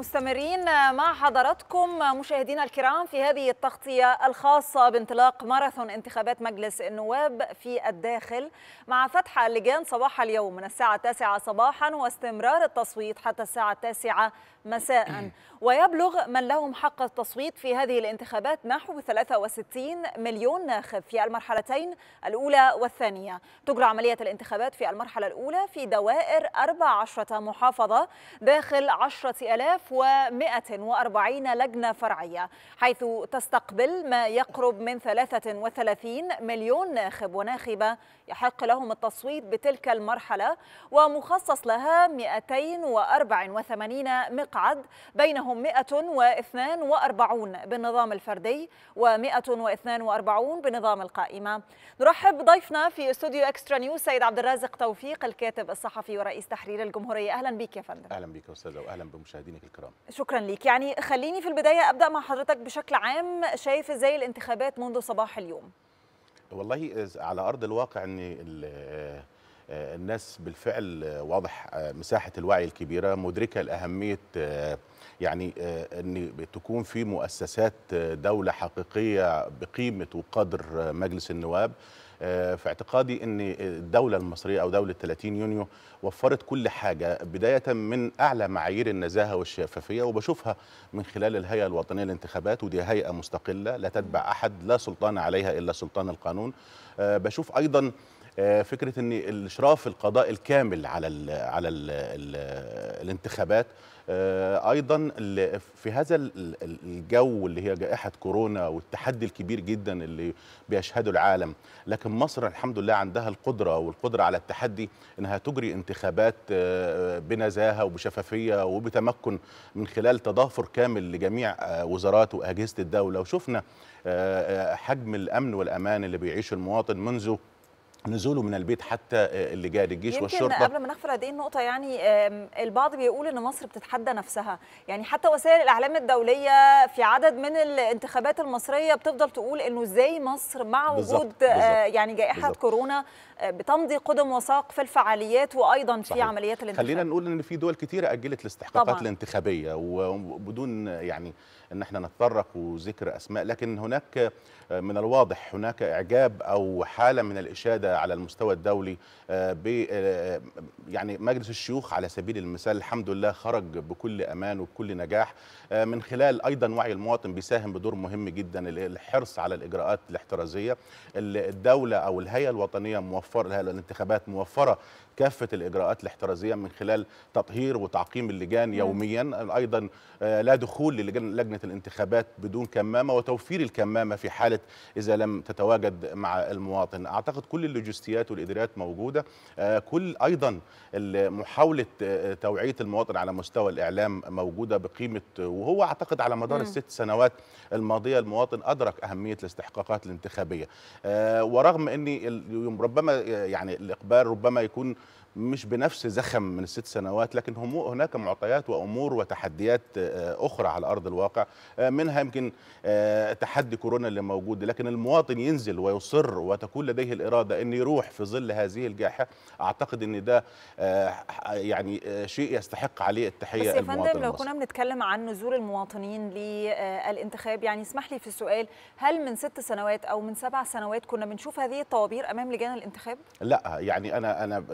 مستمرين مع حضراتكم مشاهدينا الكرام في هذه التغطية الخاصة بانطلاق ماراثون انتخابات مجلس النواب في الداخل مع فتح اللجان صباح اليوم من الساعة التاسعة صباحا واستمرار التصويت حتى الساعة التاسعة مساء ويبلغ من لهم حق التصويت في هذه الانتخابات نحو 63 مليون ناخب في المرحلتين الأولى والثانية تجرى عملية الانتخابات في المرحلة الأولى في دوائر 14 محافظة داخل 10140 لجنة فرعية حيث تستقبل ما يقرب من 33 مليون ناخب وناخبة يحق لهم التصويت بتلك المرحلة ومخصص لها 284 مقعد بينهم منهم 142 بالنظام الفردي و142 بنظام القائمة نرحب ضيفنا في استوديو اكسترا نيوز سيد عبد الرازق توفيق الكاتب الصحفي ورئيس تحرير الجمهورية أهلا بك يا فندم أهلا بك يا أستاذة وأهلا بمشاهدينك الكرام شكرا لك يعني خليني في البداية أبدأ مع حضرتك بشكل عام شايف إزاي الانتخابات منذ صباح اليوم والله على أرض الواقع أن الناس بالفعل آه، واضح آه، مساحه الوعي الكبيره مدركه لاهميه آه، يعني ان تكون في مؤسسات دوله حقيقيه بقيمه وقدر مجلس النواب في اعتقادي ان الدوله المصريه او دوله 30 يونيو وفرت كل حاجه بدايه من اعلى معايير النزاهه والشفافيه وبشوفها من خلال الهيئه الوطنيه للانتخابات ودي هيئه مستقله لا تتبع احد لا سلطان عليها الا سلطان القانون بشوف ايضا آه، فكره ان الاشراف القضاء الكامل على ال على الـ ال الانتخابات آه، ايضا في هذا الجو اللي هي جائحه كورونا والتحدي الكبير جدا اللي بيشهده العالم لكن مصر الحمد لله عندها القدره والقدره على التحدي انها تجري انتخابات آه، بنزاهه وبشفافيه وبتمكن من خلال تضافر كامل لجميع وزارات واجهزه الدوله وشفنا حجم الامن والامان اللي بيعيشه المواطن منذ نزوله من البيت حتى آه، اللي جاء للجيش والشرطه يمكن قبل ما نغفل هذه إيه النقطه يعني البعض بيقول ان مصر بتتحدى نفسها يعني حتى وسائل الاعلام الدوليه في عدد من الانتخابات المصريه بتفضل تقول انه ازاي مصر مع وجود بالزبط. آه، بالزبط. يعني جائحه بالزبط. كورونا آه، بتمضي قدم وساق في الفعاليات وايضا صحيح. في عمليات الانتخابات خلينا نقول ان في دول كتيره اجلت الاستحقاقات طبعا. الانتخابيه وبدون يعني ان احنا نتطرق وذكر اسماء لكن هناك آه، من الواضح هناك اعجاب او حاله من الاشاده على المستوى الدولي آه، ب آه، يعني مجلس الشيوخ على سبيل المثال الحمد لله خرج بكل امان وبكل نجاح من خلال ايضا وعي المواطن بيساهم بدور مهم جدا الحرص على الاجراءات الاحترازيه الدوله او الهيئه الوطنيه لها الانتخابات موفره كافه الاجراءات الاحترازيه من خلال تطهير وتعقيم اللجان يوميا ايضا آه، لا دخول للجنه الانتخابات بدون كمامه وتوفير الكمامه في حاله اذا لم تتواجد مع المواطن اعتقد كل اللوجستيات والادارات موجوده آه، كل ايضا محاوله آه، توعيه المواطن على مستوى الاعلام موجوده بقيمه وهو اعتقد على مدار الست سنوات الماضيه المواطن ادرك اهميه الاستحقاقات الانتخابيه ورغم ان ربما يعني الاقبال ربما يكون مش بنفس زخم من الست سنوات لكن هم هناك معطيات وامور وتحديات آه، اخرى على ارض الواقع آه، منها يمكن آه، تحدي كورونا اللي موجود لكن المواطن ينزل ويصر وتكون لديه الاراده ان يروح في ظل هذه الجائحه اعتقد ان ده يعني شيء يستحق عليه التحيه بس يا فندم لو كنا بنتكلم عن نزول المواطنين للانتخاب يعني اسمح لي في السؤال هل من ست سنوات او من سبع سنوات كنا بنشوف هذه الطوابير امام لجان الانتخاب؟ لا يعني انا انا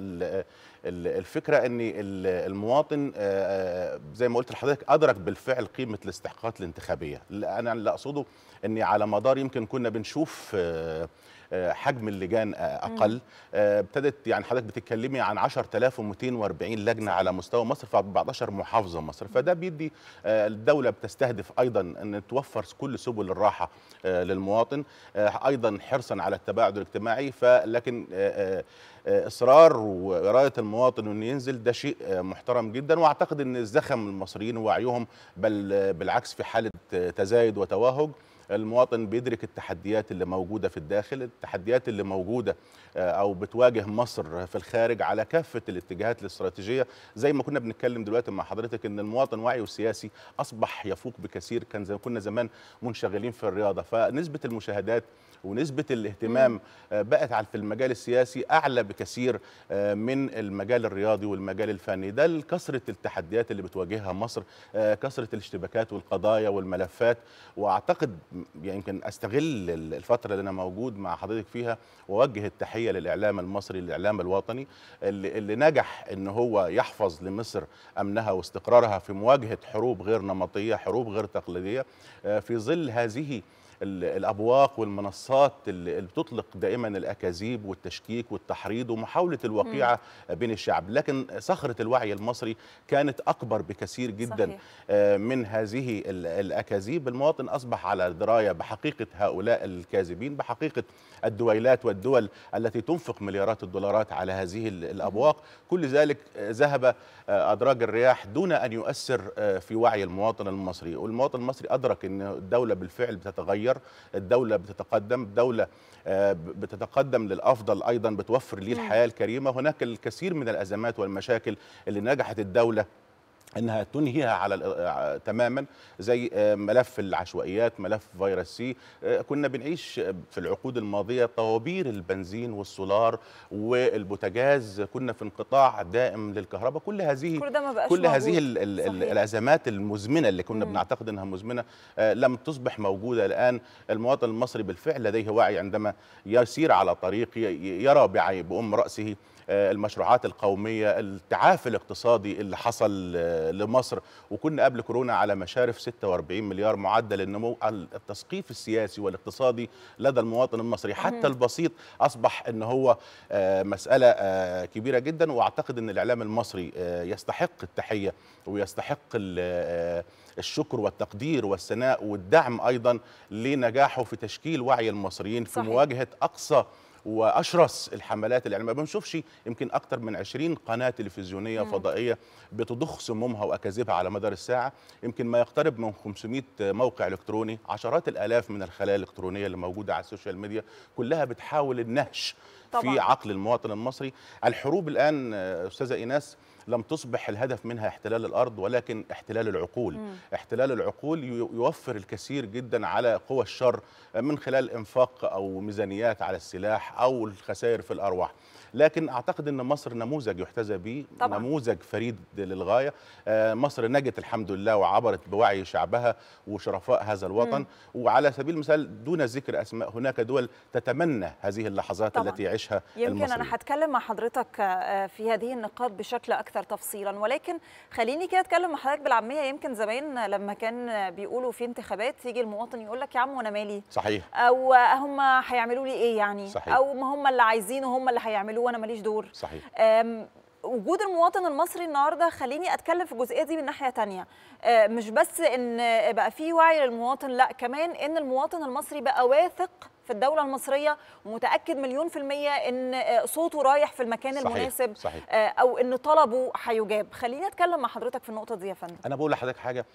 الفكره ان المواطن آه، آه، زي ما قلت لحضرتك ادرك بالفعل قيمه الاستحقاقات الانتخابيه انا اللي اقصده ان على مدار يمكن كنا بنشوف آه، حجم اللجان اقل ابتدت يعني حضرتك بتتكلمي عن 10240 لجنه على مستوى مصر في 14 محافظه مصر فده بيدي الدوله بتستهدف ايضا ان توفر كل سبل الراحه للمواطن ايضا حرصا على التباعد الاجتماعي فلكن اصرار ورايه المواطن انه ينزل ده شيء محترم جدا واعتقد ان الزخم المصريين وعيهم بل بالعكس في حاله تزايد وتوهج المواطن بيدرك التحديات اللي موجودة في الداخل التحديات اللي موجودة آه، أو بتواجه مصر في الخارج على كافة الاتجاهات الاستراتيجية زي ما كنا بنتكلم دلوقتي مع حضرتك أن المواطن وعي وسياسي أصبح يفوق بكثير كان زي ما كنا زمان منشغلين في الرياضة فنسبة المشاهدات ونسبه الاهتمام آه، بقت في المجال السياسي اعلى بكثير آه، من المجال الرياضي والمجال الفني ده لكثره التحديات اللي بتواجهها مصر آه، كثره الاشتباكات والقضايا والملفات واعتقد يمكن استغل الفتره اللي انا موجود مع حضرتك فيها ووجه التحيه للاعلام المصري للاعلام الوطني اللي, اللي نجح ان هو يحفظ لمصر امنها واستقرارها في مواجهه حروب غير نمطيه حروب غير تقليديه في ظل هذه الابواق والمنصات اللي بتطلق دائما الاكاذيب والتشكيك والتحريض ومحاوله الوقيعه بين الشعب لكن صخره الوعي المصري كانت اكبر بكثير جدا صحيح. آه، من هذه الاكاذيب المواطن اصبح على درايه بحقيقه هؤلاء الكاذبين بحقيقه الدويلات والدول التي تنفق مليارات الدولارات على هذه الابواق كل ذلك آه، ذهب آه، ادراج الرياح دون ان يؤثر في وعي المواطن المصري والمواطن المصري ادرك ان الدوله بالفعل بتتغير بتتغير الدولة بتتقدم الدولة آه، بتتقدم للأفضل أيضا بتوفر لي الحياة الكريمة هناك الكثير من الأزمات والمشاكل اللي نجحت الدولة انها تنهيها على آه، تماما زي آه، ملف العشوائيات ملف فيروس سي آه، كنا بنعيش في العقود الماضيه طوابير البنزين والسولار والبوتاجاز كنا في انقطاع دائم للكهرباء كل هذه كل, ده ما كل هذه الـ الـ الـ الازمات المزمنه اللي كنا مم. بنعتقد انها مزمنه لم تصبح موجوده الان المواطن المصري بالفعل لديه وعي عندما يسير على طريق يرى بعين بام راسه آه، المشروعات القومية التعافي الاقتصادي اللي حصل آه، لمصر وكنا قبل كورونا على مشارف 46 مليار معدل النمو التثقيف السياسي والاقتصادي لدى المواطن المصري حتى البسيط أصبح أن هو آه، مسألة كبيرة جدا وأعتقد أن الإعلام المصري يستحق التحية ويستحق الشكر والتقدير والثناء والدعم أيضا لنجاحه في تشكيل وعي المصريين في صحيح. مواجهة أقصى واشرس الحملات الاعلاميه يعني ما بنشوفش يمكن اكثر من 20 قناه تلفزيونيه مم. فضائيه بتضخ سمومها واكاذيبها على مدار الساعه يمكن ما يقترب من 500 موقع الكتروني عشرات الالاف من الخلايا الالكترونيه اللي موجوده على السوشيال ميديا كلها بتحاول النهش في عقل المواطن المصري الحروب الآن آه، أستاذة إيناس لم تصبح الهدف منها احتلال الأرض ولكن احتلال العقول مم. احتلال العقول يوفر الكثير جدا على قوى الشر آه، من خلال إنفاق أو ميزانيات على السلاح أو الخسائر في الأرواح لكن اعتقد ان مصر نموذج يحتذى به نموذج فريد للغايه آه، مصر نجت الحمد لله وعبرت بوعي شعبها وشرفاء هذا الوطن م. وعلى سبيل المثال دون ذكر اسماء هناك دول تتمنى هذه اللحظات طبعا. التي يعيشها يمكن المصري. انا هتكلم مع حضرتك آه، في هذه النقاط بشكل اكثر تفصيلا ولكن خليني كده اتكلم مع حضرتك بالعاميه يمكن زمان لما كان بيقولوا في انتخابات يجي المواطن يقول لك يا عم وانا مالي صحيح او هم هيعملوا لي ايه يعني صحيح. او ما هم اللي عايزينه هم اللي هيعملوه وانا ماليش دور صحيح وجود المواطن المصري النهارده خليني اتكلم في الجزئيه دي من ناحيه تانية آه، مش بس ان بقى في وعي للمواطن لا كمان ان المواطن المصري بقى واثق في الدولة المصرية متأكد مليون في المية أن آه، صوته رايح في المكان صحيح. المناسب صحيح. آه، أو أن طلبه هيجاب خلينا أتكلم مع حضرتك في النقطة دي يا فندم أنا بقول لحضرتك حاجة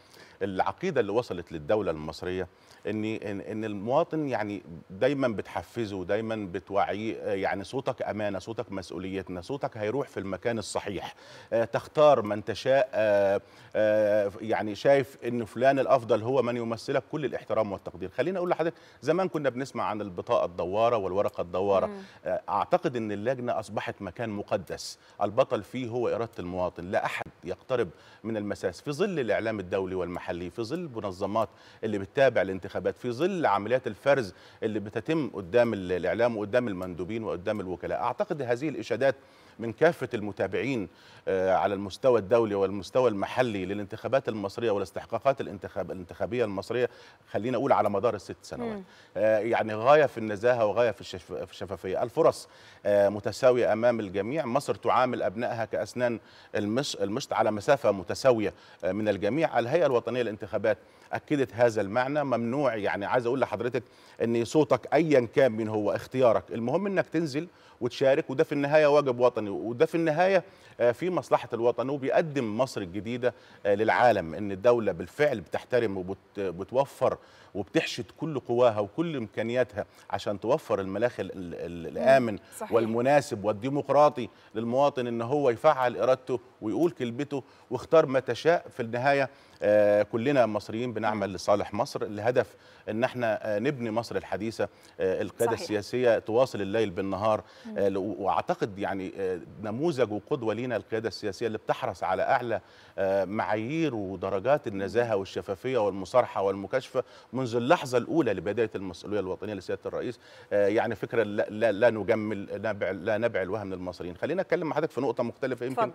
العقيدة اللي وصلت للدولة المصرية ان ان, إن المواطن يعني دايما بتحفزه دايما بتوعيه آه، يعني صوتك امانه صوتك مسؤوليتنا صوتك هيروح في المكان الصحيح تختار من تشاء يعني شايف ان فلان الافضل هو من يمثلك كل الاحترام والتقدير خليني اقول لحضرتك زمان كنا بنسمع عن البطاقه الدواره والورقه الدواره مم. آه، اعتقد ان اللجنه اصبحت مكان مقدس البطل فيه هو اراده المواطن لا احد يقترب من المساس في ظل الاعلام الدولي والمحلي في ظل المنظمات اللي بتتابع الانتخابات في ظل عمليات الفرز اللي بتتم قدام الاعلام وقدام المندوبين وقدام الوكلاء اعتقد هذه الاشادات من كافة المتابعين آه، على المستوى الدولي والمستوى المحلي للانتخابات المصرية والاستحقاقات الانتخاب الانتخابية المصرية خلينا أقول على مدار الست سنوات مم. آه، يعني غاية في النزاهة وغاية في الشفافية الفرص آه، متساوية أمام الجميع مصر تعامل أبنائها كأسنان المشط على مسافة متساوية من الجميع الهيئة الوطنية للانتخابات أكدت هذا المعنى ممنوع يعني عايز أقول لحضرتك أن صوتك أيا كان من هو اختيارك المهم أنك تنزل وتشارك وده في النهاية واجب وطني الوطني وده في النهايه آه، في مصلحه الوطن وبيقدم مصر الجديده آه، للعالم ان الدوله بالفعل بتحترم وبتوفر وبتحشد كل قواها وكل امكانياتها عشان توفر الملاخ الامن صحيح. والمناسب والديمقراطي للمواطن ان هو يفعل ارادته ويقول كلمته واختار ما تشاء في النهايه آه، كلنا مصريين بنعمل لصالح مصر الهدف ان احنا آه، نبني مصر الحديثه آه، القياده السياسيه تواصل الليل بالنهار واعتقد يعني نموذج وقدوه لينا القياده السياسيه اللي بتحرص على اعلى معايير ودرجات النزاهه والشفافيه والمصارحه والمكاشفه منذ اللحظه الاولى لبدايه المسؤوليه الوطنيه لسياده الرئيس يعني فكره لا, لا, لا نجمل لا نبع الوهم للمصريين خلينا اتكلم مع حضرتك في نقطه مختلفه يمكن فضل.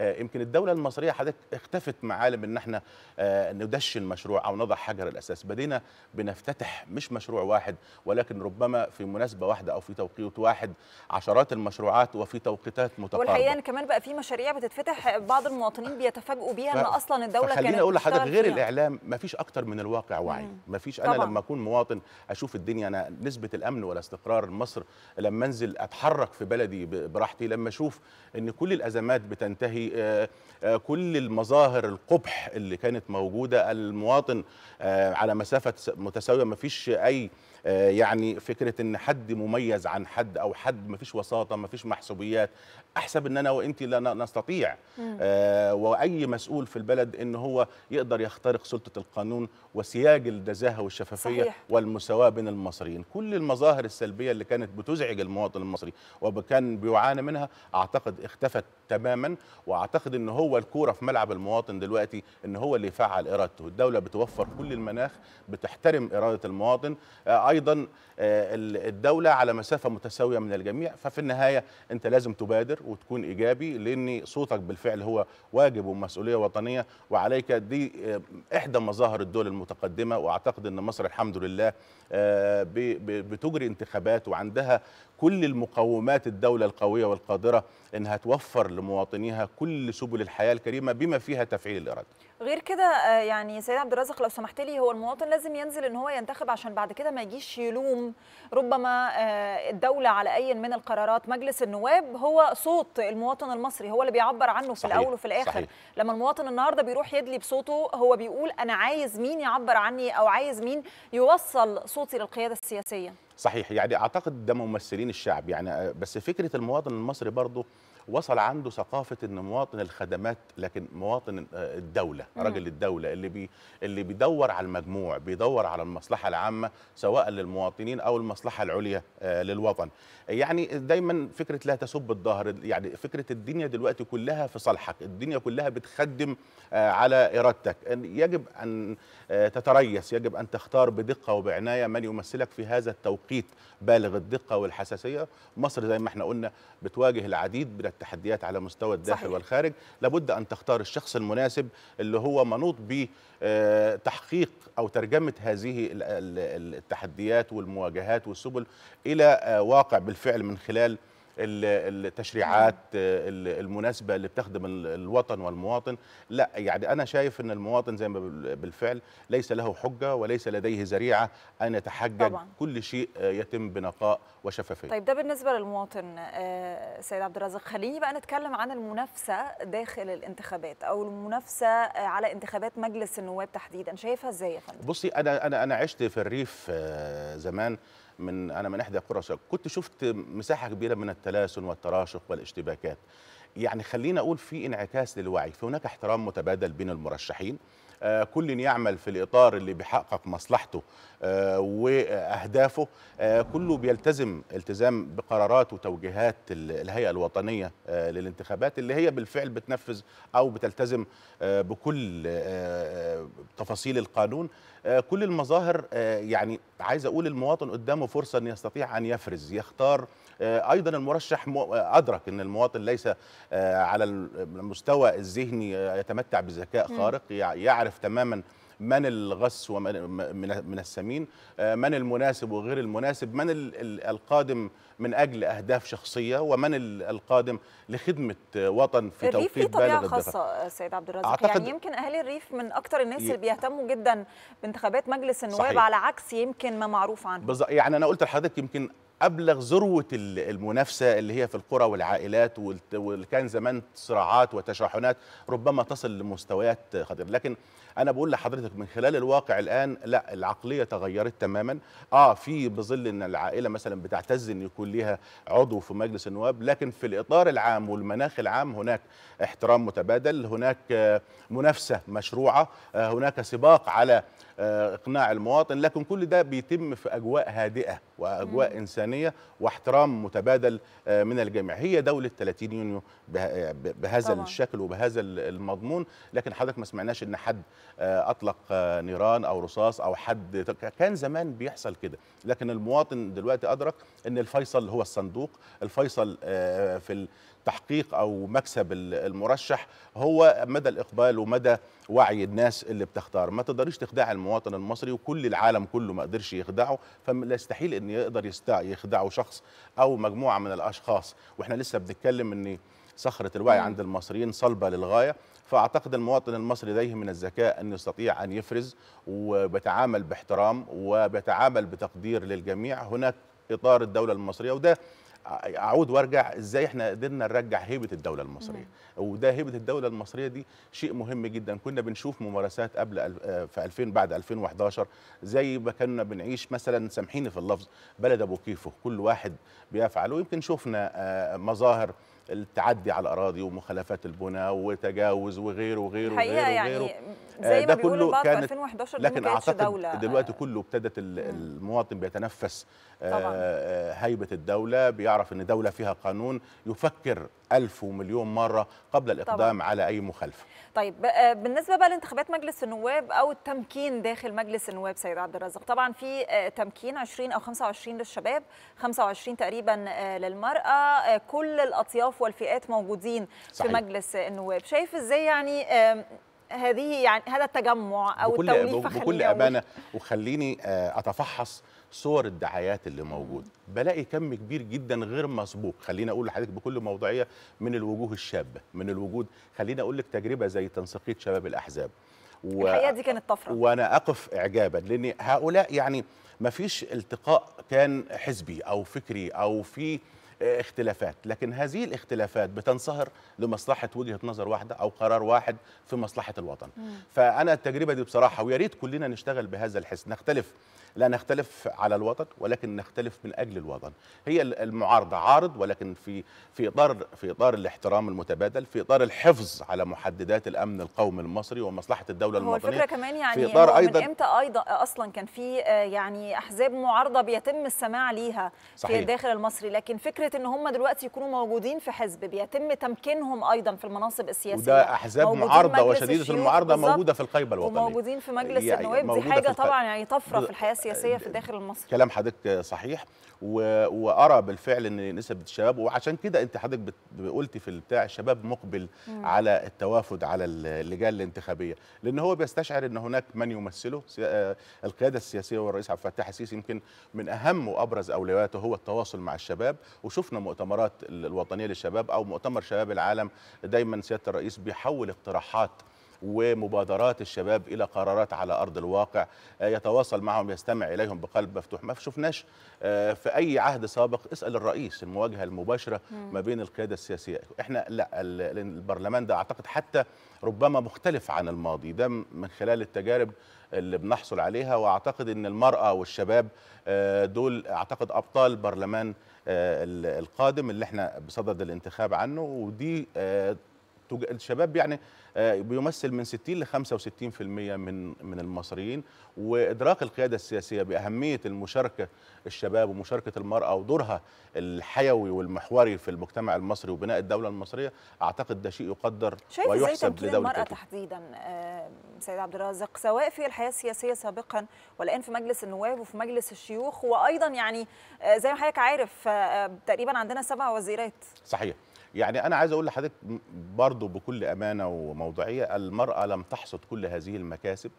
آه، يمكن الدوله المصريه حضرتك اختفت معالم ان احنا آه، ندشن مشروع او نضع حجر الاساس بدينا بنفتتح مش مشروع واحد ولكن ربما في مناسبه واحده او في توقيت واحد عشرات المشروعات وفي توقيتات متقاربه والحقيقه كمان بقى في مشاريع بتتفتح آه، بعض المواطنين بيتفاجئوا بيها ان اصلا الدوله كانت خليني اقول لحضرتك غير فيها. الاعلام ما فيش اكتر من الواقع وعي ما فيش انا طبعًا. لما اكون مواطن اشوف الدنيا انا نسبه الامن والاستقرار مصر لما انزل اتحرك في بلدي براحتي لما اشوف ان كل الازمات بتنتهي آه، آه، كل المظاهر القبح اللي كانت موجوده المواطن آه، على مسافه متساويه ما فيش اي آه، يعني فكره ان حد مميز عن حد او حد ما فيش وساطه ما فيش محسوبيات احسب ان انا وانت لا نستطيع آه، واي مسؤول في البلد ان هو يقدر يخترق سلطه القانون وسياج النزاهه والشفافيه صحيح. والمساواه بين المصريين كل المظاهر السلبيه اللي كانت بتزعج المواطن المصري وكان بيعاني منها اعتقد اختفت تماما واعتقد ان هو الكوره في ملعب المواطن دلوقتي ان هو اللي يفعل ارادته الدوله بتوفر كل المناخ بتحترم اراده المواطن آه، ايضا آه، الدوله على مسافه متساويه من الجميع ففي النهايه انت لازم تبادر وتكون ايجابي لان صوتك بالفعل هو واجب ومسؤوليه وطنيه وعليك دي آه، احدى مظاهر الدول المتقدمه واعتقد ان مصر الحمد لله آه، بتجري انتخابات وعندها كل المقومات الدولة القوية والقادرة انها توفر لمواطنيها كل سبل الحياه الكريمه بما فيها تفعيل الاراده. غير كده آه، يعني سيد عبد الرازق لو سمحت لي هو المواطن لازم ينزل ان هو ينتخب عشان بعد كده ما يجيش يلوم ربما آه، الدوله على اي من القرارات، مجلس النواب هو صوت المواطن المصري هو اللي بيعبر عنه في الاول وفي الاخر. صحيح. لما المواطن النهارده بيروح يدلي بصوته هو بيقول انا عايز مين يعبر عني او عايز مين يوصل صوتي للقياده السياسيه. صحيح يعني اعتقد ده ممثلين الشعب يعني آه، بس فكره المواطن المصري برضه وصل عنده ثقافه ان مواطن الخدمات لكن مواطن آه، الدوله رجل الدوله اللي بي اللي بيدور على المجموع بيدور على المصلحه العامه سواء للمواطنين او المصلحه العليا آه، للوطن يعني دايما فكره لا تسب الظهر يعني فكره الدنيا دلوقتي كلها في صالحك الدنيا كلها بتخدم آه، على ارادتك يجب ان تتريس يجب ان تختار بدقه وبعنايه من يمثلك في هذا التوقيت بالغ الدقه والحساسيه مصر زي ما احنا قلنا بتواجه العديد من التحديات على مستوى الداخل صحيح. والخارج لابد أن تختار الشخص المناسب اللي هو منوط بتحقيق آه، أو ترجمة هذه التحديات والمواجهات والسبل إلى آه، واقع بالفعل من خلال التشريعات المناسبه اللي بتخدم الوطن والمواطن لا يعني انا شايف ان المواطن زي ما بالفعل ليس له حجه وليس لديه ذريعه ان يتحجج طبعا. كل شيء آه، يتم بنقاء وشفافيه طيب ده بالنسبه للمواطن آه، سيد عبد الرازق خليني بقى نتكلم عن المنافسه داخل الانتخابات او المنافسه آه، على انتخابات مجلس النواب تحديدا شايفها ازاي يا فندم بصي انا انا انا عشت في الريف زمان من انا من احدى قرى كنت شفت مساحه كبيره من التلاسن والتراشق والاشتباكات يعني خلينا اقول في انعكاس للوعي في هناك احترام متبادل بين المرشحين آه، كل يعمل في الإطار اللي بيحقق مصلحته آه، وأهدافه آه، كله بيلتزم التزام بقرارات وتوجيهات الهيئة الوطنية للانتخابات اللي هي بالفعل بتنفذ أو بتلتزم بكل تفاصيل القانون كل المظاهر يعني عايز أقول المواطن قدامه فرصة أن يستطيع أن يفرز يختار آه، ايضا المرشح آه، ادرك ان المواطن ليس آه، على المستوى الذهني يتمتع بذكاء خارق يعرف تماما من الغس ومن من السمين من المناسب وغير المناسب من القادم من اجل اهداف شخصيه ومن القادم لخدمه وطن في الريف توقيت بالغ الريف خاصه سيد عبد الرازق يعني أعتقد يعني يمكن اهالي الريف من اكثر الناس ي... اللي بيهتموا جدا بانتخابات مجلس النواب صحيح. على عكس يمكن ما معروف عنه بالظبط يعني انا قلت لحضرتك يمكن ابلغ ذروه المنافسه اللي هي في القرى والعائلات واللي كان زمان صراعات وتشاحنات ربما تصل لمستويات خطيره لكن انا بقول لحضرتك من خلال الواقع الان لا العقليه تغيرت تماما اه في بظل ان العائله مثلا بتعتز ان يكون ليها عضو في مجلس النواب لكن في الاطار العام والمناخ العام هناك احترام متبادل هناك آه، منافسه مشروعه آه، هناك سباق على آه، اقناع المواطن لكن كل ده بيتم في اجواء هادئه واجواء انسانيه واحترام متبادل آه، من الجميع هي دوله 30 يونيو بهذا طبعا. الشكل وبهذا المضمون لكن حضرتك ما سمعناش ان حد آه، اطلق نيران او رصاص او حد كان زمان بيحصل كده لكن المواطن دلوقتي ادرك ان الفيصل هو الصندوق الفيصل في تحقيق او مكسب المرشح هو مدى الاقبال ومدى وعي الناس اللي بتختار ما تقدريش تخدع المواطن المصري وكل العالم كله ما قدرش يخدعه فلا يستحيل ان يقدر يخدعه شخص او مجموعه من الاشخاص واحنا لسه بنتكلم ان صخره الوعي عند المصريين صلبه للغايه فاعتقد المواطن المصري لديه من الذكاء ان يستطيع ان يفرز وبيتعامل باحترام وبيتعامل بتقدير للجميع هناك اطار الدوله المصريه وده اعود وارجع ازاي احنا قدرنا نرجع هيبه الدوله المصريه نعم. وده هيبه الدوله المصريه دي شيء مهم جدا كنا بنشوف ممارسات قبل آه، في 2000 بعد 2011 زي ما كنا بنعيش مثلا سامحيني في اللفظ بلد ابو كيفه كل واحد بيفعل ويمكن شفنا آه، مظاهر التعدي على الاراضي ومخالفات البنى وتجاوز وغيره وغيره وغيره يعني وغيره زي ما آه، بيقولوا بعد 2011 لكن اعتقد دولة. دلوقتي كله ابتدت المواطن بيتنفس آه، طبعا. آه، هيبه الدوله بيعرف ان دوله فيها قانون يفكر ألف ومليون مرة قبل الإقدام طبعا. على أي مخالفة طيب آه، بالنسبة بقى لانتخابات مجلس النواب أو التمكين داخل مجلس النواب سيد عبد الرزاق طبعا في آه، تمكين 20 أو 25 للشباب 25 تقريبا آه، للمرأة كل الأطياف والفئات موجودين صحيح. في مجلس النواب شايف إزاي يعني هذه يعني هذا التجمع او بكل التوليفه بكل امانه وخليني آه، اتفحص صور الدعايات اللي موجود بلاقي كم كبير جدا غير مسبوق خليني اقول لحضرتك بكل موضوعيه من الوجوه الشابه من الوجود خليني اقول لك تجربه زي تنسيقيه شباب الاحزاب و... الحقيقه دي كانت طفره وانا اقف اعجابا لان هؤلاء يعني ما فيش التقاء كان حزبي او فكري او في اختلافات لكن هذه الاختلافات بتنصهر لمصلحة وجهة نظر واحدة أو قرار واحد في مصلحة الوطن مم. فأنا التجربة دي بصراحة ويا ريت كلنا نشتغل بهذا الحس نختلف لا نختلف على الوطن ولكن نختلف من اجل الوطن هي المعارضه عارض ولكن في في اطار في اطار الاحترام المتبادل في اطار الحفظ على محددات الامن القومي المصري ومصلحه الدوله هو الوطنيه الفكره كمان يعني في اطار ايضا من امتى ايضا اصلا كان في آه، يعني احزاب معارضه بيتم السماع ليها صحيح. في الداخل المصري لكن فكره ان هم دلوقتي يكونوا موجودين في حزب بيتم تمكينهم ايضا في المناصب السياسيه وده احزاب معارضه وشديده المعارضه موجوده في القايمه الوطنيه وموجودين في مجلس النواب دي حاجه طبعا يعني طفره في الحياه السياسيه في الداخل المصري كلام حضرتك صحيح وارى بالفعل ان نسب الشباب وعشان كده انت حضرتك قلتي في البتاع الشباب مقبل مم. على التوافد على اللجان الانتخابيه لان هو بيستشعر ان هناك من يمثله آه، القياده السياسيه والرئيس عبد الفتاح السيسي يمكن من اهم وابرز اولوياته هو التواصل مع الشباب وشفنا مؤتمرات الوطنيه للشباب او مؤتمر شباب العالم دايما سياده الرئيس بيحول اقتراحات ومبادرات الشباب الى قرارات على ارض الواقع آه، يتواصل معهم يستمع اليهم بقلب مفتوح ما شفناش آه، في اي عهد سابق اسال الرئيس المواجهه المباشره ما بين القياده السياسيه احنا لا البرلمان ده اعتقد حتى ربما مختلف عن الماضي ده من خلال التجارب اللي بنحصل عليها واعتقد ان المراه والشباب آه، دول اعتقد ابطال برلمان القادم اللي احنا بصدد الانتخاب عنه ودي الشباب يعني آه، بيمثل من 60 ل 65% من من المصريين وادراك القياده السياسيه باهميه المشاركه الشباب ومشاركه المراه ودورها الحيوي والمحوري في المجتمع المصري وبناء الدوله المصريه اعتقد ده شيء يقدر ويحسب لدوله المراه تحديدا آه، سيد عبد الرازق سواء في الحياه السياسيه سابقا والان في مجلس النواب وفي مجلس الشيوخ وايضا يعني آه، زي ما حضرتك عارف تقريبا عندنا سبع وزيرات صحيح يعني انا عايز اقول لحضرتك برضو بكل امانه وموضوعيه المراه لم تحصد كل هذه المكاسب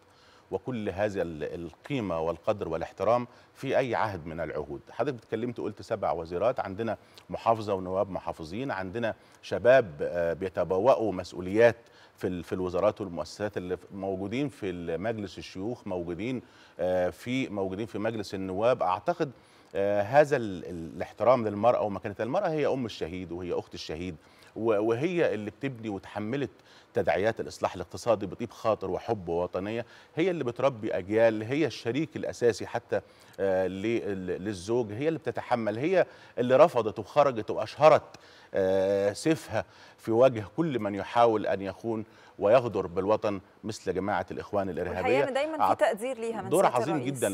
وكل هذا القيمه والقدر والاحترام في اي عهد من العهود حضرتك بتكلمت قلت سبع وزيرات عندنا محافظه ونواب محافظين عندنا شباب آه، بيتبوأوا مسؤوليات في في الوزارات والمؤسسات اللي موجودين في مجلس الشيوخ موجودين آه، في موجودين في مجلس النواب اعتقد آه، هذا الاحترام للمرأة ومكانتها المرأة هي أم الشهيد وهي أخت الشهيد وهي اللي بتبني وتحملت تداعيات الاصلاح الاقتصادي بطيب خاطر وحب ووطنيه هي اللي بتربي اجيال هي الشريك الاساسي حتى آه، للزوج هي اللي بتتحمل هي اللي رفضت وخرجت واشهرت آه، سيفها في وجه كل من يحاول ان يخون ويغدر بالوطن مثل جماعه الاخوان الارهابيه دايما في تقدير ليها من دور عظيم الرئيس. جدا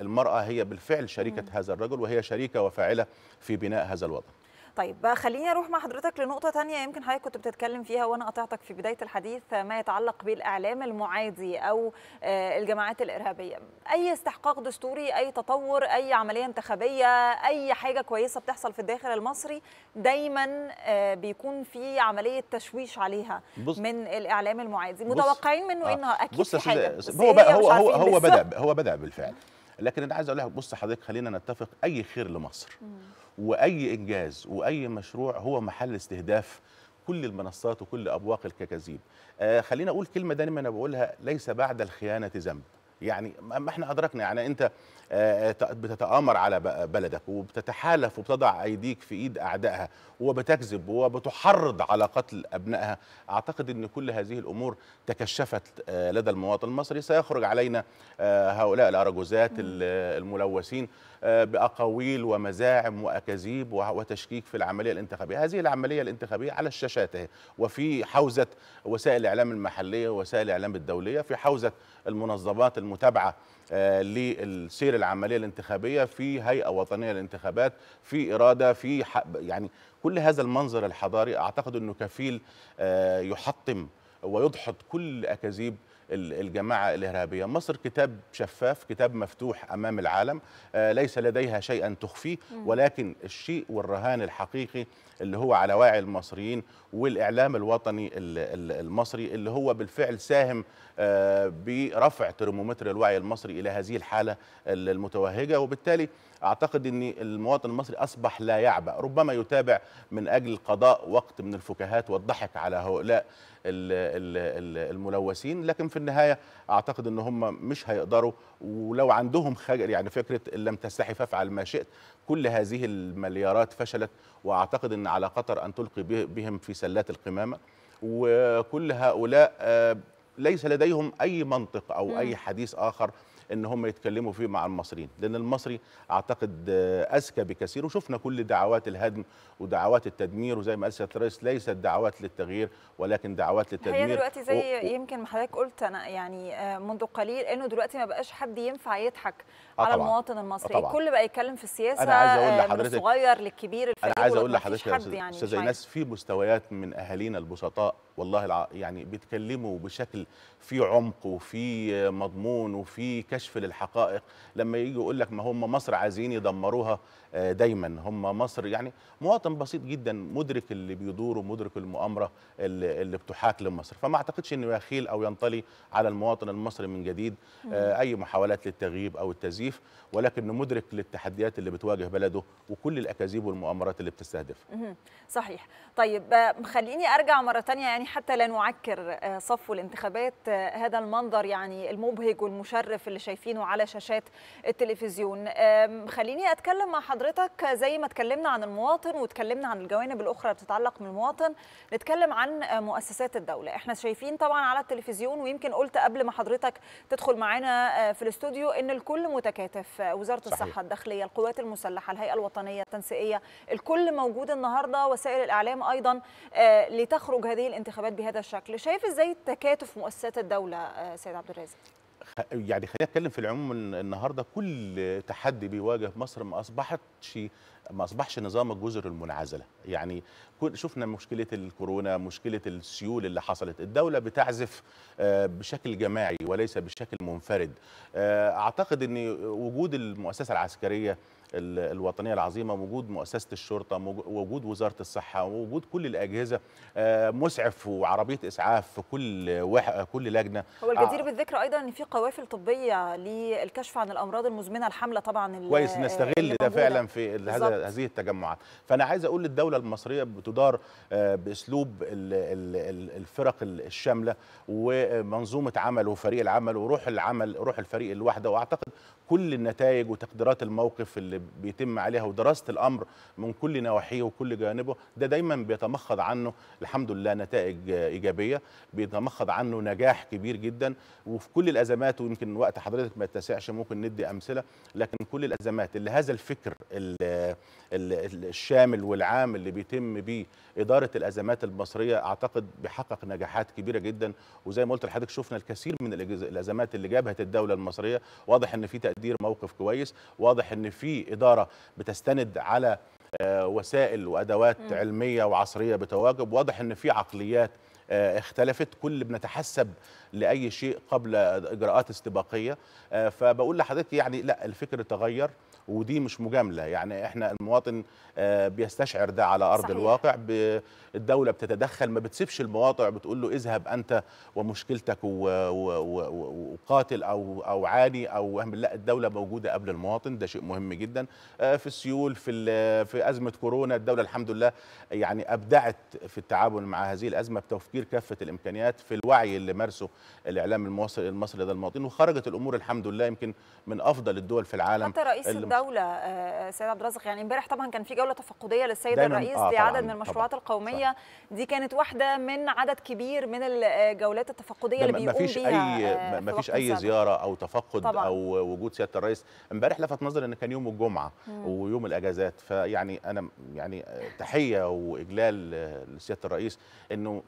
المراه هي بالفعل شريكه م. هذا الرجل وهي شريكه وفاعله في بناء هذا الوطن طيب خليني اروح مع حضرتك لنقطه ثانيه يمكن حضرتك كنت بتتكلم فيها وانا قطعتك في بدايه الحديث ما يتعلق بالاعلام المعادي او آه، الجماعات الارهابيه اي استحقاق دستوري اي تطور اي عمليه انتخابيه اي حاجه كويسه بتحصل في الداخل المصري دايما آه، بيكون في عمليه تشويش عليها بص من الاعلام المعادي متوقعين منه آه انها اكيد بص في حاجه هو بقى هو هو, هو بدا هو بدا بالفعل لكن انا عايز اقول لك بص حضرتك خلينا نتفق اي خير لمصر واي انجاز واي مشروع هو محل استهداف كل المنصات وكل ابواق الكاكازيب. آه خلينا اقول كلمه دايما انا بقولها ليس بعد الخيانه ذنب يعني ما احنا ادركنا يعني انت آه، آه، بتتآمر على بلدك وبتتحالف وبتضع ايديك في ايد اعدائها وبتكذب وبتحرض على قتل ابنائها اعتقد ان كل هذه الامور تكشفت آه، لدى المواطن المصري سيخرج علينا هؤلاء الاراجوزات الملوثين باقاويل ومزاعم واكاذيب وتشكيك في العمليه الانتخابيه هذه العمليه الانتخابيه على الشاشات وفي حوزه وسائل الاعلام المحليه ووسائل الاعلام الدوليه في حوزه المنظمات الم المتابعه آه، للسير العمليه الانتخابيه في هيئه وطنيه للانتخابات في اراده في يعني كل هذا المنظر الحضاري اعتقد انه كفيل آه، يحطم ويدحض كل اكاذيب الجماعة الإرهابية مصر كتاب شفاف كتاب مفتوح أمام العالم آه، ليس لديها شيئا تخفيه ولكن الشيء والرهان الحقيقي اللي هو على واعي المصريين والإعلام الوطني المصري اللي هو بالفعل ساهم آه، برفع ترمومتر الوعي المصري إلى هذه الحالة المتوهجة وبالتالي أعتقد أن المواطن المصري أصبح لا يعبأ ربما يتابع من أجل قضاء وقت من الفكاهات والضحك على هؤلاء الملوثين لكن في النهاية أعتقد أن هم مش هيقدروا ولو عندهم خجل يعني فكرة إن لم تستحي فافعل ما شئت كل هذه المليارات فشلت واعتقد ان على قطر ان تلقي بهم في سلات القمامه وكل هؤلاء آه، ليس لديهم اي منطق او اي حديث اخر ان هم يتكلموا فيه مع المصريين لان المصري اعتقد اذكى بكثير وشفنا كل دعوات الهدم ودعوات التدمير وزي ما قال سياده الرئيس ليست دعوات للتغيير ولكن دعوات للتدمير هي دلوقتي زي و... يمكن ما حضرتك قلت انا يعني آه، منذ قليل انه دلوقتي ما بقاش حد ينفع يضحك آه، على طبعًا. المواطن آه، المصري الكل بقى يتكلم في السياسه من الصغير للكبير الفريق انا عايز اقول لحضرتك يا استاذه يعني، ايناس في مستويات من اهالينا البسطاء والله الع... يعني بيتكلموا بشكل في عمق وفي مضمون وفي كشف للحقائق لما يجي يقول لك ما هم مصر عايزين يدمروها آه، دايما هم مصر يعني مواطن بسيط جدا مدرك اللي بيدور ومدرك المؤامره اللي, اللي بتحاك لمصر فما اعتقدش انه يخيل او ينطلي على المواطن المصري من جديد آه، اي محاولات للتغييب او التزييف ولكنه مدرك للتحديات اللي بتواجه بلده وكل الاكاذيب والمؤامرات اللي بتستهدفها صحيح طيب آه، خليني ارجع مره ثانيه يعني يعني حتى لا نعكر آه، صفو الانتخابات آه، هذا المنظر يعني المبهج والمشرف اللي شايفينه على شاشات التلفزيون خليني اتكلم مع حضرتك آه، زي ما اتكلمنا عن المواطن وتكلمنا عن الجوانب الاخرى بتتعلق من المواطن نتكلم عن مؤسسات الدوله احنا شايفين طبعا على التلفزيون ويمكن قلت قبل ما حضرتك تدخل معانا في الاستوديو ان الكل متكاتف وزاره صحيح. الصحه الداخليه القوات المسلحه الهيئه الوطنيه التنسيقيه الكل موجود النهارده وسائل الاعلام ايضا لتخرج هذه الانتخابات الانتخابات بهذا الشكل شايف ازاي التكاتف مؤسسات الدوله آه، سيد عبد الرازق يعني خلينا نتكلم في العموم النهارده كل تحدي بيواجه مصر ما اصبحتش ما اصبحش نظام الجزر المنعزله يعني شفنا مشكله الكورونا مشكله السيول اللي حصلت الدوله بتعزف آه، بشكل جماعي وليس بشكل منفرد آه، اعتقد ان وجود المؤسسه العسكريه الوطنيه العظيمه وجود مؤسسه الشرطه وجود وزاره الصحه وجود كل الاجهزه آه، مسعف وعربيه اسعاف في كل وح... كل لجنه هو الجدير آه. بالذكر ايضا ان في قوافل طبيه للكشف عن الامراض المزمنه الحمله طبعا كويس نستغل ده فعلا في هذا هذه التجمعات فانا عايز اقول للدوله المصريه بتدار آه، باسلوب الفرق الشامله ومنظومه عمل وفريق العمل وروح العمل روح الفريق الواحده واعتقد كل النتائج وتقديرات الموقف اللي بيتم عليها ودراسه الامر من كل نواحيه وكل جانبه ده دايما بيتمخض عنه الحمد لله نتائج ايجابيه بيتمخض عنه نجاح كبير جدا وفي كل الازمات ويمكن وقت حضرتك ما يتسعش ممكن ندي امثله لكن كل الازمات اللي هذا الفكر الشامل والعام اللي بيتم بيه اداره الازمات المصريه اعتقد بيحقق نجاحات كبيره جدا وزي ما قلت لحضرتك شفنا الكثير من الازمات اللي جابهت الدوله المصريه واضح ان في تقدير موقف كويس واضح ان في اداره بتستند على آه، وسائل وادوات م. علميه وعصريه بتواجب واضح ان في عقليات آه، اختلفت كل بنتحسب لاي شيء قبل اجراءات استباقيه آه، فبقول لحضرتك يعني لا الفكر تغير ودي مش مجامله يعني احنا المواطن بيستشعر ده على ارض صحيح. الواقع الدوله بتتدخل ما بتسيبش المواطن بتقول له اذهب انت ومشكلتك وقاتل او او عاني او لا الدوله موجوده قبل المواطن ده شيء مهم جدا آه، في السيول في في ازمه كورونا الدوله الحمد لله يعني ابدعت في التعامل مع هذه الازمه بتوفير كافه الامكانيات في الوعي اللي مارسه الاعلام المصري المصري لدى المواطنين وخرجت الامور الحمد لله يمكن من افضل الدول في العالم حتى رئيس الدوله آه، سيد عبد الرازق يعني امبارح طبعا كان في جوله تفقديه للسيد الرئيس آه لعدد من المشروعات القوميه التفقديه دي كانت واحده من عدد كبير من الجولات آه، التفقديه اللي بيقوم مفيش بيها اي آه، مفيش اي زياره او تفقد طبعا. او وجود سياده الرئيس امبارح لفت نظري ان كان يوم الجمعه مم. ويوم الاجازات فيعني انا يعني آه، تحيه واجلال لسياده الرئيس انه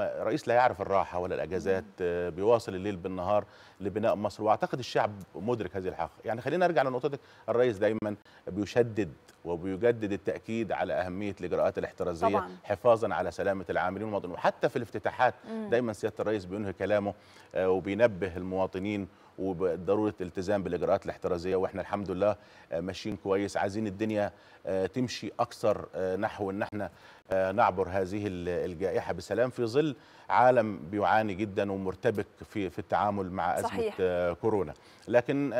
رئيس لا يعرف الراحه ولا الاجازات بيواصل الليل بالنهار لبناء مصر واعتقد الشعب مدرك هذه الحقيقه يعني خلينا نرجع لنقطتك الرئيس دايما بيشدد وبيجدد التاكيد على اهميه الاجراءات الاحترازيه طبعا. حفاظا على سلامه العاملين والمواطنين وحتى في الافتتاحات مم. دايما سياده الرئيس بينهي كلامه آه، وبينبه المواطنين وبضروره الالتزام بالاجراءات الاحترازيه واحنا الحمد لله آه، ماشيين كويس عايزين الدنيا آه، تمشي اكثر آه، نحو ان احنا آه، نعبر هذه الجائحه بسلام في ظل عالم بيعاني جدا ومرتبك في في التعامل مع ازمه صحيح. كورونا لكن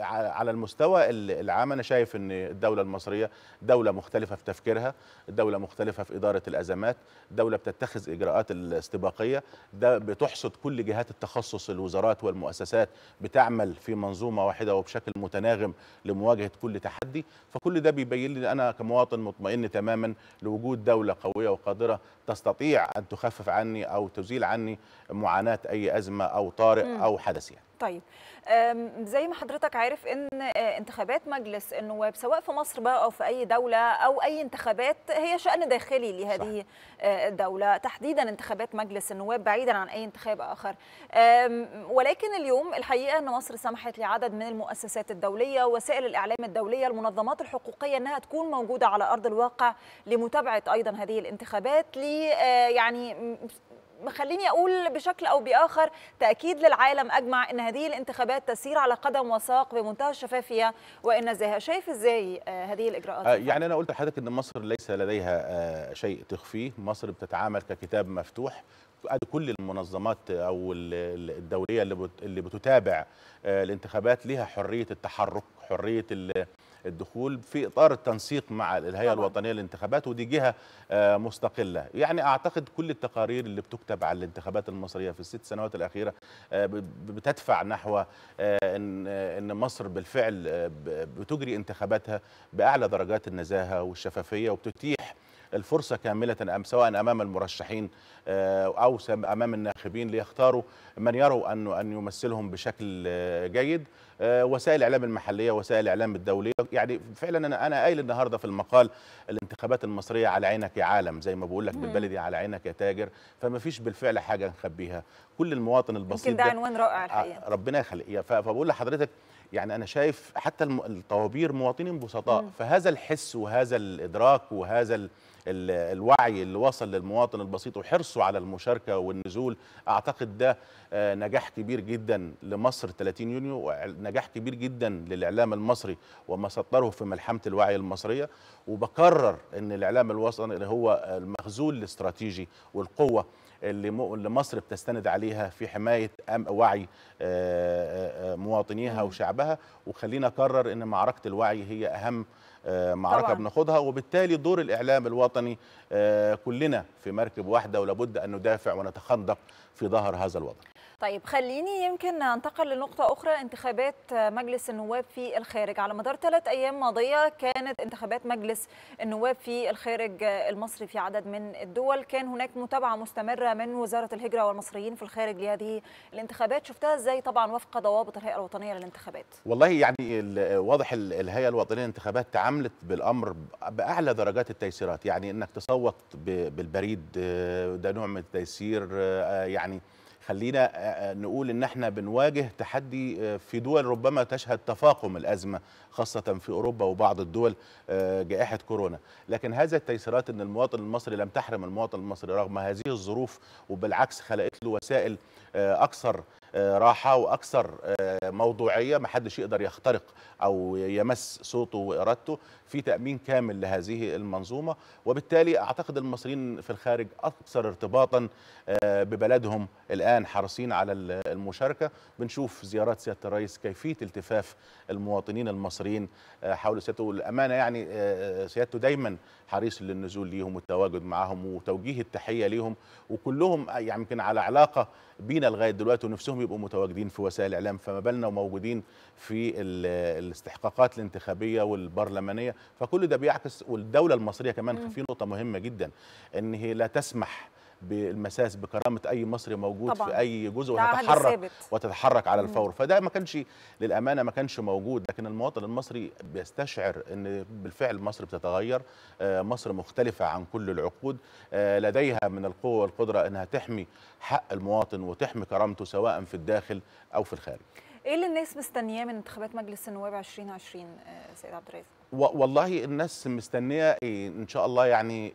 على المستوى العام انا شايف ان الدوله المصريه دوله مختلفه في تفكيرها دوله مختلفه في اداره الازمات دوله بتتخذ اجراءات الاستباقيه ده بتحصد كل جهات التخصص الوزارات والمؤسسات بتعمل في منظومه واحده وبشكل متناغم لمواجهه كل تحدي فكل ده بيبين لي انا كمواطن مطمئن تماما لوجود دوله قويه وقادره تستطيع أن تخفف عني أو تزيل عني معاناة أي أزمة أو طارئ مم. أو حدث يعني. طيب زي ما حضرتك عارف ان آه، انتخابات مجلس النواب سواء في مصر بقى او في اي دوله او اي انتخابات هي شان داخلي لهذه صح. آه، الدوله تحديدا انتخابات مجلس النواب بعيدا عن اي انتخاب اخر ولكن اليوم الحقيقه ان مصر سمحت لعدد من المؤسسات الدوليه وسائل الاعلام الدوليه المنظمات الحقوقيه انها تكون موجوده على ارض الواقع لمتابعه ايضا هذه الانتخابات لي في آه، يعني مخليني اقول بشكل او باخر تاكيد للعالم اجمع ان هذه الانتخابات تسير على قدم وساق بمنتهى الشفافيه زيها شايف ازاي آه، هذه الاجراءات؟ آه، يعني انا قلت لحضرتك ان مصر ليس لديها شيء تخفيه، مصر بتتعامل ككتاب مفتوح، كل المنظمات او الدوليه اللي بتتابع آه، الانتخابات لها حريه التحرك حريه الدخول في اطار التنسيق مع الهيئه طبعا. الوطنيه للانتخابات ودي جهه آه، مستقله يعني اعتقد كل التقارير اللي بتكتب على الانتخابات المصريه في الست سنوات الاخيره آه، بتدفع نحو ان ان مصر بالفعل بتجري انتخاباتها باعلى درجات النزاهه والشفافيه وبتتيح الفرصة كاملة أم سواء أمام المرشحين آه، أو أمام الناخبين ليختاروا من يروا أنه أن يمثلهم بشكل آه، جيد آه، وسائل الإعلام المحلية وسائل الإعلام الدولية يعني فعلا أنا أنا قايل النهاردة في المقال الانتخابات المصرية على عينك يا عالم زي ما بقول لك بالبلدي على عينك يا تاجر فما فيش بالفعل حاجة نخبيها كل المواطن البسيط يمكن ده عنوان رائع الحقيقة ربنا يخليك فبقول لحضرتك يعني انا شايف حتى الطوابير مواطنين بسطاء فهذا الحس وهذا الادراك وهذا الوعي اللي وصل للمواطن البسيط وحرصه على المشاركه والنزول اعتقد ده آه، نجاح كبير جدا لمصر 30 يونيو ونجاح كبير جدا للاعلام المصري وما سطره في ملحمه الوعي المصريه وبكرر ان الاعلام الوطني هو المخزون الاستراتيجي والقوه اللي مصر بتستند عليها في حمايه وعي آه، آه، مواطنيها وشعبها وخلينا اكرر ان معركه الوعي هي اهم آه، معركه طبعا. بناخدها وبالتالي دور الاعلام الوطني آه، كلنا في مركب واحده ولابد ان ندافع ونتخندق في ظهر هذا الوضع طيب خليني يمكن انتقل لنقطة أخرى انتخابات مجلس النواب في الخارج على مدار ثلاث أيام ماضية كانت انتخابات مجلس النواب في الخارج المصري في عدد من الدول كان هناك متابعة مستمرة من وزارة الهجرة والمصريين في الخارج لهذه الانتخابات شفتها إزاي طبعا وفق ضوابط الهيئة الوطنية للانتخابات والله يعني واضح الهيئة الوطنية للانتخابات تعاملت بالأمر بأعلى درجات التيسيرات يعني أنك تصوت بالبريد ده نوع من التيسير يعني خلينا آه، آه، نقول ان احنا بنواجه تحدي آه، في دول ربما تشهد تفاقم الازمه خاصه في اوروبا وبعض الدول جائحه كورونا، لكن هذا التيسيرات ان المواطن المصري لم تحرم المواطن المصري رغم هذه الظروف وبالعكس خلقت له وسائل اكثر آه، راحه واكثر آه، موضوعيه ما حدش يقدر يخترق او يمس صوته وارادته في تامين كامل لهذه المنظومه وبالتالي اعتقد المصريين في الخارج اكثر ارتباطا آه، ببلدهم الان حريصين على المشاركه بنشوف زيارات سياده الرئيس كيفيه التفاف المواطنين المصريين حول سيادته الامانه يعني سيادته دايما حريص للنزول ليهم والتواجد معهم وتوجيه التحيه ليهم وكلهم يعني يمكن يعني على علاقه بينا لغايه دلوقتي ونفسهم بيبقوا متواجدين في وسائل الاعلام فما بالنا وموجودين في الاستحقاقات الانتخابيه والبرلمانيه فكل ده بيعكس والدوله المصريه كمان في نقطه مهمه جدا ان هي لا تسمح بالمساس بكرامه اي مصري موجود طبعا. في اي جزء وتتحرك وتتحرك على الفور فده ما كانش للامانه ما كانش موجود لكن المواطن المصري بيستشعر ان بالفعل مصر بتتغير آه، مصر مختلفه عن كل العقود آه، لديها من القوه والقدره انها تحمي حق المواطن وتحمي كرامته سواء في الداخل او في الخارج ايه اللي الناس مستنياه من انتخابات مجلس النواب 2020 آه، سيد عبد الرازق والله الناس مستنيه ان شاء الله يعني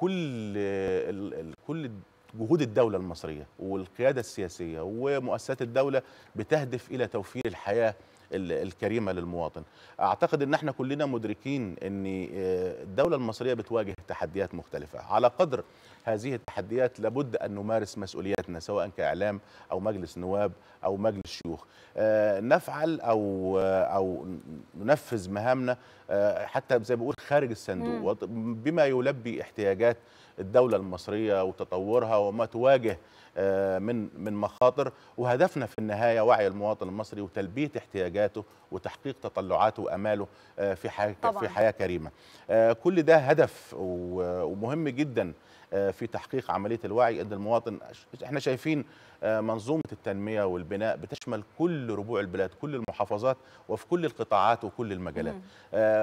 كل كل جهود الدولة المصرية والقيادة السياسية ومؤسسات الدولة بتهدف إلى توفير الحياة الكريمه للمواطن اعتقد ان احنا كلنا مدركين ان آه، الدوله المصريه بتواجه تحديات مختلفه على قدر هذه التحديات لابد ان نمارس مسؤولياتنا سواء كاعلام او مجلس نواب او مجلس شيوخ آه، نفعل او آه، او ننفذ مهامنا حتى زي ما بقول خارج الصندوق بما يلبي احتياجات الدولة المصرية وتطورها وما تواجه آه، من من مخاطر وهدفنا في النهاية وعي المواطن المصري وتلبية احتياجاته وتحقيق تطلعاته وأماله آه، في حياة في حياة كريمة آه، كل ده هدف ومهم جدا في تحقيق عملية الوعي أن المواطن احنا شايفين منظومة التنمية والبناء بتشمل كل ربوع البلاد كل المحافظات وفي كل القطاعات وكل المجالات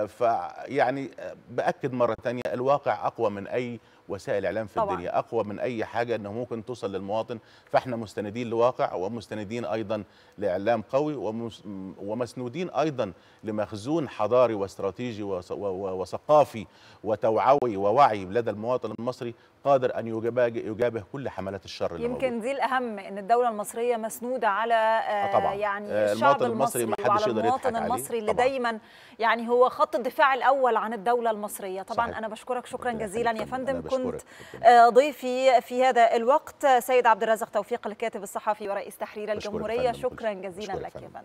فيعني بأكد مرة تانية الواقع أقوى من أي وسائل الاعلام في طبعا. الدنيا اقوى من اي حاجه انه ممكن توصل للمواطن فاحنا مستندين لواقع ومستندين ايضا لاعلام قوي ومسنودين ايضا لمخزون حضاري واستراتيجي وثقافي وتوعوي ووعي لدى المواطن المصري قادر أن يجابه كل حملات الشر يمكن دي الأهم أن الدولة المصرية مسنودة على آه، آه، طبعا. يعني آه، الشعب المصري, المصري وعلى المواطن المصري اللي دايما يعني هو خط الدفاع الأول عن الدولة المصرية طبعا صحيح. أنا بشكرك شكرا جزيلا يا فندم كنت ضيفي في هذا الوقت سيد عبد الرزاق توفيق الكاتب الصحفي ورئيس تحرير الجمهورية شكرا جزيلا لك يا فندم